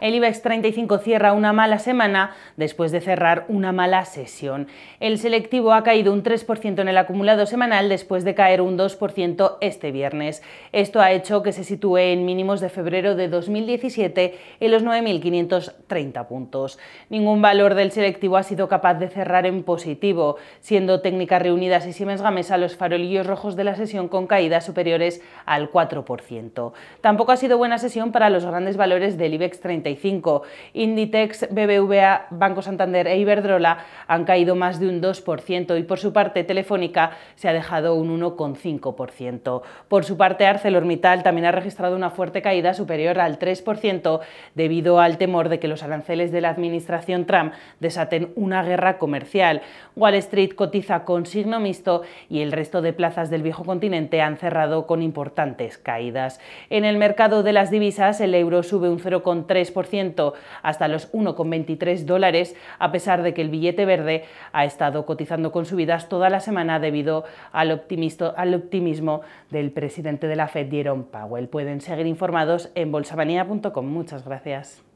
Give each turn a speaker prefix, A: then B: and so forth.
A: El IBEX 35 cierra una mala semana después de cerrar una mala sesión. El selectivo ha caído un 3% en el acumulado semanal después de caer un 2% este viernes. Esto ha hecho que se sitúe en mínimos de febrero de 2017 en los 9.530 puntos. Ningún valor del selectivo ha sido capaz de cerrar en positivo, siendo Técnicas Reunidas y Siemens a los farolillos rojos de la sesión con caídas superiores al 4%. Tampoco ha sido buena sesión para los grandes valores del IBEX 35 Inditex, BBVA, Banco Santander e Iberdrola han caído más de un 2% y por su parte Telefónica se ha dejado un 1,5%. Por su parte ArcelorMittal también ha registrado una fuerte caída superior al 3% debido al temor de que los aranceles de la administración Trump desaten una guerra comercial. Wall Street cotiza con signo mixto y el resto de plazas del viejo continente han cerrado con importantes caídas. En el mercado de las divisas el euro sube un 0,3% hasta los 1,23 dólares, a pesar de que el billete verde ha estado cotizando con subidas toda la semana debido al, al optimismo del presidente de la Fed, Jerome Powell. Pueden seguir informados en bolsamanía.com. Muchas gracias.